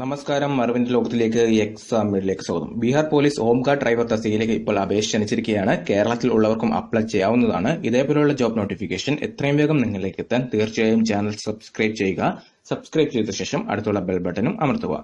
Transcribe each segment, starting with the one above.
നമസ്കാരം അറിവിന്റെ ലോകത്തിലേക്ക് എക്സാമിലേക്ക് സ്വാഗതം ബീഹാർ പോലീസ് ഗാർഡ് ഡ്രൈവർ തസ്തികയിലേക്ക് ഇപ്പോൾ അപേക്ഷ ക്ഷണിച്ചിരിക്കുകയാണ് കേരളത്തിൽ ഉള്ളവർക്കും അപ്ലൈ ചെയ്യാവുന്നതാണ് ഇതേപോലെയുള്ള ജോബ് നോട്ടിഫിക്കേഷൻ എത്രയും വേഗം നിങ്ങളിലേക്ക് എത്താൻ തീർച്ചയായും ചാനൽ സബ്സ്ക്രൈബ് ചെയ്യുക സബ്സ്ക്രൈബ് ചെയ്ത ശേഷം അടുത്തുള്ള ബെൽ ബട്ടണും അമർത്തുക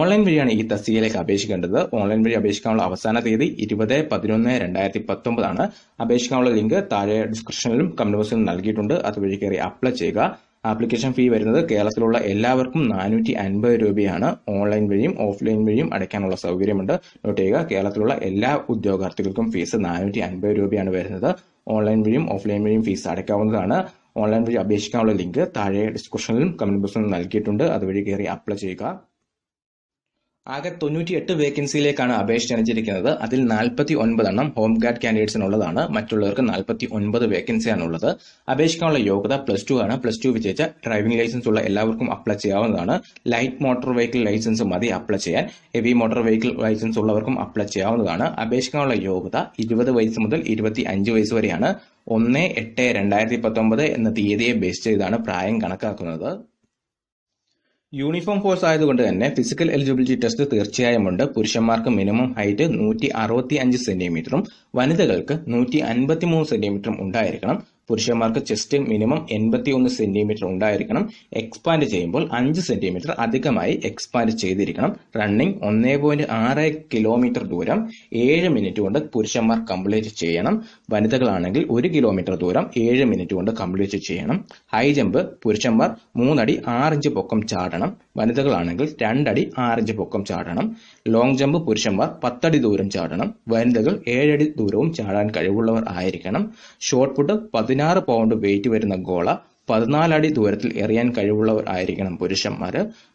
ഓൺലൈൻ വഴിയാണ് ഈ തസ്തികയിലേക്ക് അപേക്ഷിക്കേണ്ടത് ഓൺലൈൻ വഴി അപേക്ഷിക്കാനുള്ള അവസാന തീയതി ഇരുപത് പതിനൊന്ന് രണ്ടായിരത്തി പത്തൊമ്പതാണ് അപേക്ഷിക്കാനുള്ള ലിങ്ക് താഴെ ഡിസ്ക്രിപ്ഷനിലും കമന്റ് ബോക്സിലും നൽകിയിട്ടുണ്ട് അതുവഴി കയറി അപ്ലൈ ചെയ്യുക ആപ്ലിക്കേഷൻ ഫീ വരുന്നത് കേരളത്തിലുള്ള എല്ലാവർക്കും നാനൂറ്റി അൻപത് രൂപയാണ് ഓൺലൈൻ വഴിയും ഓഫ്ലൈൻ വഴിയും അടയ്ക്കാനുള്ള സൗകര്യമുണ്ട് നോട്ട് ചെയ്യുക കേരളത്തിലുള്ള എല്ലാ ഉദ്യോഗാർത്ഥികൾക്കും ഫീസ് നാനൂറ്റി അൻപത് രൂപയാണ് വരുന്നത് ഓൺലൈൻ വഴിയും ഓഫ്ലൈൻ വഴിയും ഫീസ് അടയ്ക്കാവുന്നതാണ് ഓൺലൈൻ വഴി അപേക്ഷിക്കാനുള്ള ലിങ്ക് താഴെ ഡിസ്ക്രിപ്ഷനിലും കമന്റ് ബോക്സിലും നൽകിയിട്ടുണ്ട് അതുവഴി കയറി അപ്ലൈ ചെയ്യുക ആകെ എട്ട് വേക്കൻസിയിലേക്കാണ് അപേക്ഷ ക്ഷണിച്ചിരിക്കുന്നത് അതിൽ നാൽപ്പത്തി ഒൻപതെണ്ണം ഹോം ഗാർഡ് കാൻഡിഡേറ്റ്സിനുള്ളതാണ് മറ്റുള്ളവർക്ക് നാൽപ്പത്തി ഒൻപത് വേക്കൻസിയാണുള്ളത് അപേക്ഷിക്കാനുള്ള യോഗ്യത പ്ലസ് ടു ആണ് പ്ലസ് ടു വിജയിച്ച ഡ്രൈവിംഗ് ലൈസൻസ് ഉള്ള എല്ലാവർക്കും അപ്ലൈ ചെയ്യാവുന്നതാണ് ലൈറ്റ് മോട്ടോർ വെഹിക്കിൾ ലൈസൻസ് മതി അപ്ലൈ ചെയ്യാൻ ഹെവി മോട്ടോർ വെഹിക്കിൾ ലൈസൻസ് ഉള്ളവർക്കും അപ്ലൈ ചെയ്യാവുന്നതാണ് അപേക്ഷിക്കാനുള്ള യോഗ്യത ഇരുപത് വയസ്സ് മുതൽ ഇരുപത്തി അഞ്ച് വയസ്സ് വരെയാണ് ഒന്ന് എട്ട് രണ്ടായിരത്തി പത്തൊമ്പത് എന്ന തീയതിയെ ബേസ് ചെയ്താണ് പ്രായം കണക്കാക്കുന്നത് യൂണിഫോം ഫോഴ്സ് ആയതുകൊണ്ട് തന്നെ ഫിസിക്കൽ എലിജിബിലിറ്റി ടെസ്റ്റ് തീർച്ചയായും ഉണ്ട് പുരുഷന്മാർക്ക് മിനിമം ഹൈറ്റ് നൂറ്റി അറുപത്തി അഞ്ച് സെന്റിമീറ്ററും വനിതകൾക്ക് നൂറ്റി അൻപത്തി മൂന്ന് സെന്റിമീറ്ററും ഉണ്ടായിരിക്കണം പുരുഷന്മാർക്ക് ചെസ്റ്റ് മിനിമം എൺപത്തി ഒന്ന് സെന്റിമീറ്റർ ഉണ്ടായിരിക്കണം എക്സ്പാൻഡ് ചെയ്യുമ്പോൾ അഞ്ച് സെന്റിമീറ്റർ അധികമായി എക്സ്പാൻഡ് ചെയ്തിരിക്കണം റണ്ണിംഗ് ഒന്നേ പോയിന്റ് ആറ് കിലോമീറ്റർ ദൂരം ഏഴ് മിനിറ്റ് കൊണ്ട് പുരുഷന്മാർ കംപ്ലീറ്റ് ചെയ്യണം വനിതകളാണെങ്കിൽ ഒരു കിലോമീറ്റർ ദൂരം ഏഴ് മിനിറ്റ് കൊണ്ട് കംപ്ലീറ്റ് ചെയ്യണം ഹൈ ജമ്പ് പുരുഷന്മാർ മൂന്നടി ആറിഞ്ച് പൊക്കം ചാടണം വനിതകളാണെങ്കിൽ രണ്ടടി ആറിഞ്ച് പൊക്കം ചാടണം ലോങ് ജമ്പ് പുരുഷന്മാർ പത്തടി ദൂരം ചാടണം വനിതകൾ ഏഴടി ദൂരവും ചാടാൻ കഴിവുള്ളവർ ആയിരിക്കണം ഷോർട്ട് പുട്ട് പതിന പതിനാറ് പൗണ്ട് വെയിറ്റ് വരുന്ന ഗോള പതിനാലടി ദൂരത്തിൽ എറിയാൻ കഴിവുള്ളവർ ആയിരിക്കണം പുരുഷന്മാർ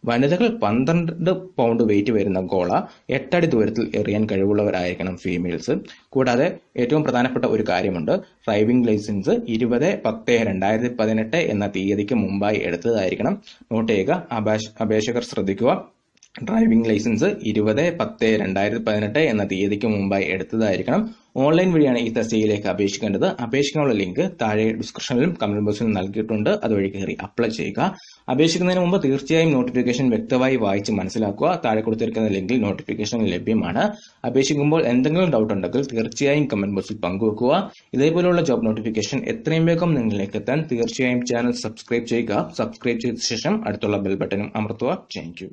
വനിതകൾ പന്ത്രണ്ട് പൗണ്ട് വെയിറ്റ് വരുന്ന ഗോള എട്ടടി ദൂരത്തിൽ എറിയാൻ കഴിവുള്ളവരായിരിക്കണം ഫീമെയിൽസ് കൂടാതെ ഏറ്റവും പ്രധാനപ്പെട്ട ഒരു കാര്യമുണ്ട് ഡ്രൈവിംഗ് ലൈസൻസ് ഇരുപത് പത്ത് രണ്ടായിരത്തി പതിനെട്ട് എന്ന തീയതിക്ക് മുമ്പായി എടുത്തതായിരിക്കണം നോട്ട് ചെയ്യുക അപേക്ഷകർ ശ്രദ്ധിക്കുക ഡ്രൈവിംഗ് ലൈസൻസ് ഇരുപത് പത്ത് രണ്ടായിരത്തി പതിനെട്ട് എന്ന തീയതിക്ക് മുമ്പായി എടുത്തതായിരിക്കണം ഓൺലൈൻ വഴിയാണ് ഈ തസ്തികയിലേക്ക് അപേക്ഷിക്കേണ്ടത് അപേക്ഷിക്കാനുള്ള ലിങ്ക് താഴെ ഡിസ്ക്രിപ്ഷനിലും കമന്റ് ബോക്സിലും നൽകിയിട്ടുണ്ട് അതുവഴി കയറി അപ്ലൈ ചെയ്യുക അപേക്ഷിക്കുന്നതിന് മുമ്പ് തീർച്ചയായും നോട്ടിഫിക്കേഷൻ വ്യക്തമായി വായിച്ച് മനസ്സിലാക്കുക താഴെ കൊടുത്തിരിക്കുന്ന ലിങ്കിൽ നോട്ടിഫിക്കേഷൻ ലഭ്യമാണ് അപേക്ഷിക്കുമ്പോൾ എന്തെങ്കിലും ഡൗട്ട് ഉണ്ടെങ്കിൽ തീർച്ചയായും കമന്റ് ബോക്സിൽ പങ്കുവെക്കുക ഇതേപോലെയുള്ള ജോബ് നോട്ടിഫിക്കേഷൻ എത്രയും വേഗം നിങ്ങളിലേക്ക് എത്താൻ തീർച്ചയായും ചാനൽ സബ്സ്ക്രൈബ് ചെയ്യുക സബ്സ്ക്രൈബ് ചെയ്ത ശേഷം അടുത്തുള്ള ബെൽ ബട്ടനും അമർത്തുക താങ്ക്